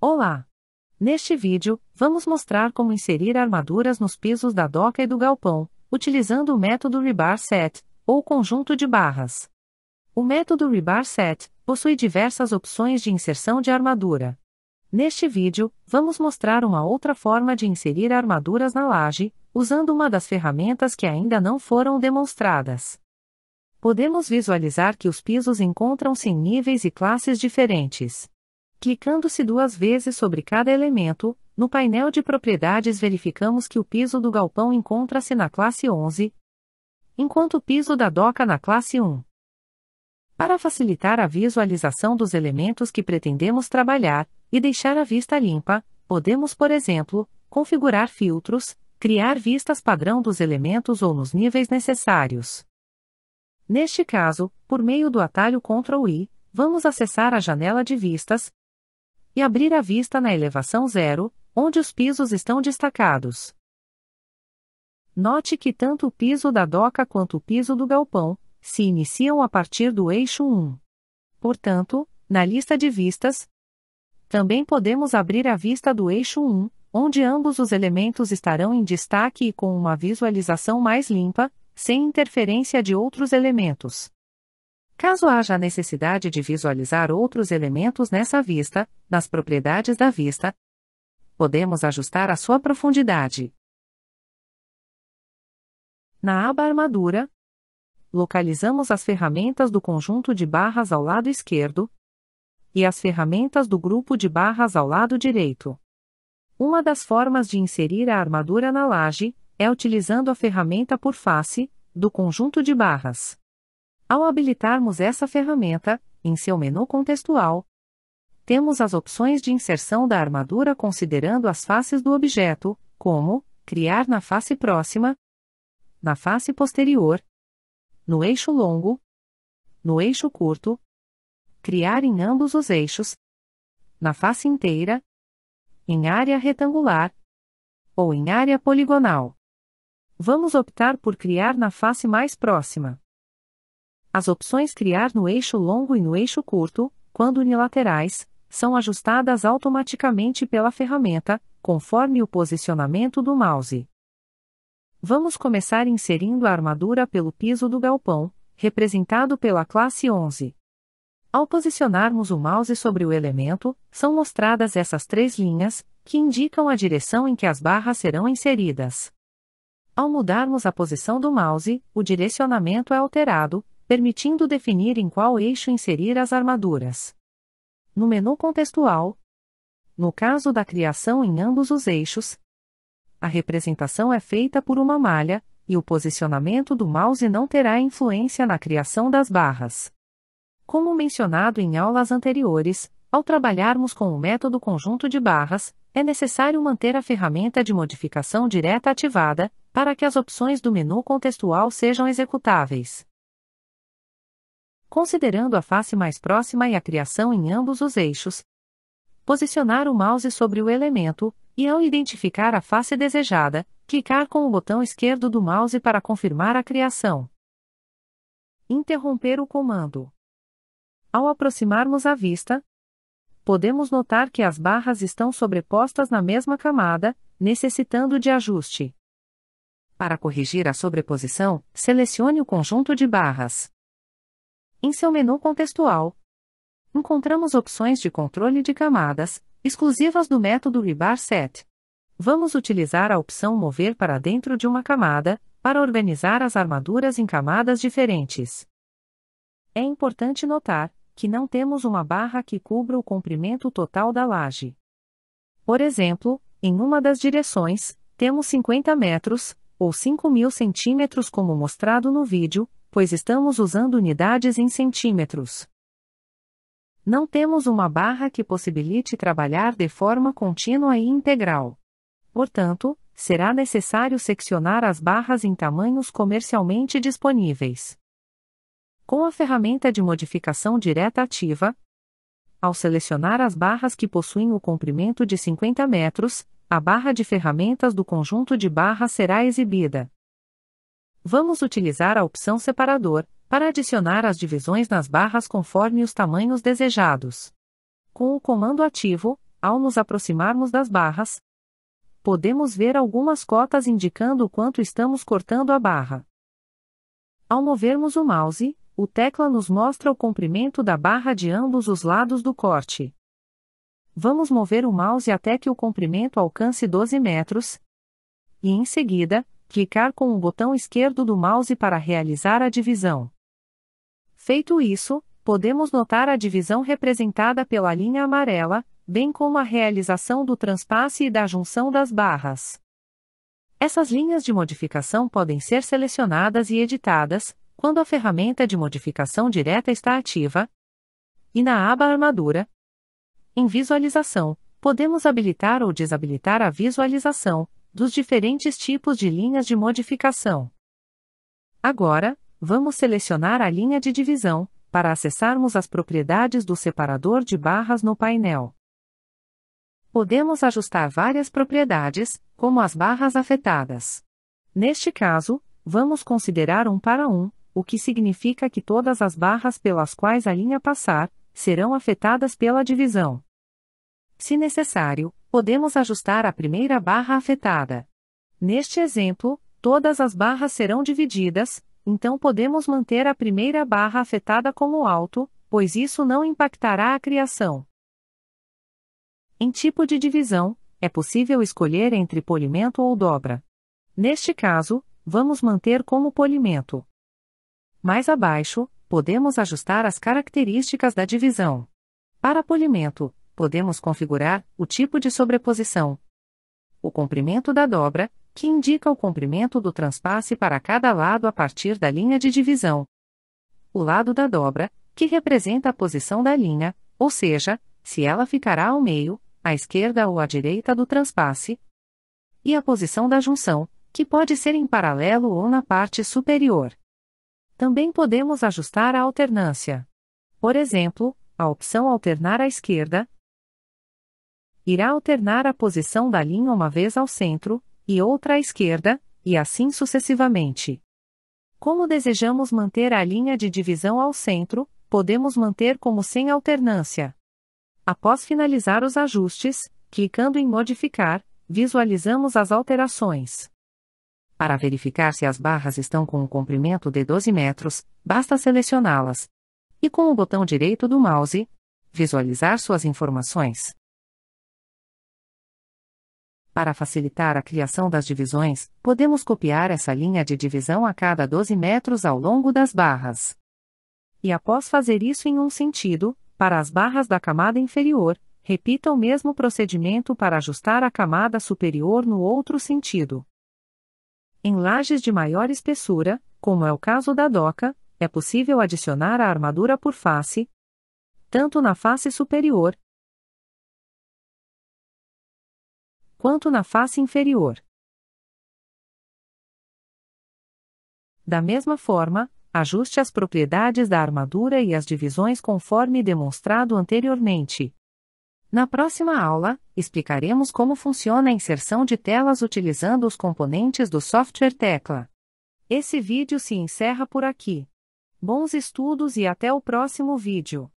Olá! Neste vídeo, vamos mostrar como inserir armaduras nos pisos da doca e do galpão, utilizando o método Rebar Set, ou conjunto de barras. O método Rebar Set possui diversas opções de inserção de armadura. Neste vídeo, vamos mostrar uma outra forma de inserir armaduras na laje, usando uma das ferramentas que ainda não foram demonstradas. Podemos visualizar que os pisos encontram-se em níveis e classes diferentes. Clicando-se duas vezes sobre cada elemento, no painel de propriedades verificamos que o piso do galpão encontra-se na classe 11, enquanto o piso da doca na classe 1. Para facilitar a visualização dos elementos que pretendemos trabalhar e deixar a vista limpa, podemos, por exemplo, configurar filtros, criar vistas padrão dos elementos ou nos níveis necessários. Neste caso, por meio do atalho Ctrl I, vamos acessar a janela de vistas, e abrir a vista na elevação zero, onde os pisos estão destacados. Note que tanto o piso da doca quanto o piso do galpão se iniciam a partir do eixo 1. Portanto, na lista de vistas, também podemos abrir a vista do eixo 1, onde ambos os elementos estarão em destaque e com uma visualização mais limpa, sem interferência de outros elementos. Caso haja necessidade de visualizar outros elementos nessa vista, nas propriedades da vista, podemos ajustar a sua profundidade. Na aba Armadura, localizamos as ferramentas do conjunto de barras ao lado esquerdo e as ferramentas do grupo de barras ao lado direito. Uma das formas de inserir a armadura na laje é utilizando a ferramenta por face do conjunto de barras. Ao habilitarmos essa ferramenta, em seu menu contextual, temos as opções de inserção da armadura considerando as faces do objeto, como criar na face próxima, na face posterior, no eixo longo, no eixo curto, criar em ambos os eixos, na face inteira, em área retangular ou em área poligonal. Vamos optar por criar na face mais próxima. As opções criar no eixo longo e no eixo curto, quando unilaterais, são ajustadas automaticamente pela ferramenta, conforme o posicionamento do mouse. Vamos começar inserindo a armadura pelo piso do galpão, representado pela classe 11. Ao posicionarmos o mouse sobre o elemento, são mostradas essas três linhas, que indicam a direção em que as barras serão inseridas. Ao mudarmos a posição do mouse, o direcionamento é alterado, permitindo definir em qual eixo inserir as armaduras. No menu contextual, no caso da criação em ambos os eixos, a representação é feita por uma malha, e o posicionamento do mouse não terá influência na criação das barras. Como mencionado em aulas anteriores, ao trabalharmos com o método conjunto de barras, é necessário manter a ferramenta de modificação direta ativada, para que as opções do menu contextual sejam executáveis considerando a face mais próxima e a criação em ambos os eixos. Posicionar o mouse sobre o elemento, e ao identificar a face desejada, clicar com o botão esquerdo do mouse para confirmar a criação. Interromper o comando. Ao aproximarmos a vista, podemos notar que as barras estão sobrepostas na mesma camada, necessitando de ajuste. Para corrigir a sobreposição, selecione o conjunto de barras em seu menu contextual. Encontramos opções de controle de camadas, exclusivas do método Rebar Set. Vamos utilizar a opção Mover para dentro de uma camada, para organizar as armaduras em camadas diferentes. É importante notar que não temos uma barra que cubra o comprimento total da laje. Por exemplo, em uma das direções, temos 50 metros, ou 5.000 centímetros como mostrado no vídeo, pois estamos usando unidades em centímetros. Não temos uma barra que possibilite trabalhar de forma contínua e integral. Portanto, será necessário seccionar as barras em tamanhos comercialmente disponíveis. Com a ferramenta de modificação direta ativa, ao selecionar as barras que possuem o comprimento de 50 metros, a barra de ferramentas do conjunto de barras será exibida vamos utilizar a opção separador, para adicionar as divisões nas barras conforme os tamanhos desejados. Com o comando ativo, ao nos aproximarmos das barras, podemos ver algumas cotas indicando o quanto estamos cortando a barra. Ao movermos o mouse, o tecla nos mostra o comprimento da barra de ambos os lados do corte. Vamos mover o mouse até que o comprimento alcance 12 metros, e em seguida, clicar com o botão esquerdo do mouse para realizar a divisão. Feito isso, podemos notar a divisão representada pela linha amarela, bem como a realização do transpasse e da junção das barras. Essas linhas de modificação podem ser selecionadas e editadas, quando a ferramenta de modificação direta está ativa, e na aba Armadura. Em Visualização, podemos habilitar ou desabilitar a visualização, dos diferentes tipos de linhas de modificação. Agora, vamos selecionar a linha de divisão, para acessarmos as propriedades do separador de barras no painel. Podemos ajustar várias propriedades, como as barras afetadas. Neste caso, vamos considerar um para um, o que significa que todas as barras pelas quais a linha passar serão afetadas pela divisão. Se necessário, podemos ajustar a primeira barra afetada. Neste exemplo, todas as barras serão divididas, então podemos manter a primeira barra afetada como alto, pois isso não impactará a criação. Em tipo de divisão, é possível escolher entre polimento ou dobra. Neste caso, vamos manter como polimento. Mais abaixo, podemos ajustar as características da divisão. Para polimento, podemos configurar o tipo de sobreposição. O comprimento da dobra, que indica o comprimento do transpasse para cada lado a partir da linha de divisão. O lado da dobra, que representa a posição da linha, ou seja, se ela ficará ao meio, à esquerda ou à direita do transpasse. E a posição da junção, que pode ser em paralelo ou na parte superior. Também podemos ajustar a alternância. Por exemplo, a opção alternar à esquerda irá alternar a posição da linha uma vez ao centro, e outra à esquerda, e assim sucessivamente. Como desejamos manter a linha de divisão ao centro, podemos manter como sem alternância. Após finalizar os ajustes, clicando em Modificar, visualizamos as alterações. Para verificar se as barras estão com um comprimento de 12 metros, basta selecioná-las. E com o botão direito do mouse, visualizar suas informações. Para facilitar a criação das divisões, podemos copiar essa linha de divisão a cada 12 metros ao longo das barras. E após fazer isso em um sentido, para as barras da camada inferior, repita o mesmo procedimento para ajustar a camada superior no outro sentido. Em lajes de maior espessura, como é o caso da doca, é possível adicionar a armadura por face, tanto na face superior, quanto na face inferior. Da mesma forma, ajuste as propriedades da armadura e as divisões conforme demonstrado anteriormente. Na próxima aula, explicaremos como funciona a inserção de telas utilizando os componentes do software Tecla. Esse vídeo se encerra por aqui. Bons estudos e até o próximo vídeo.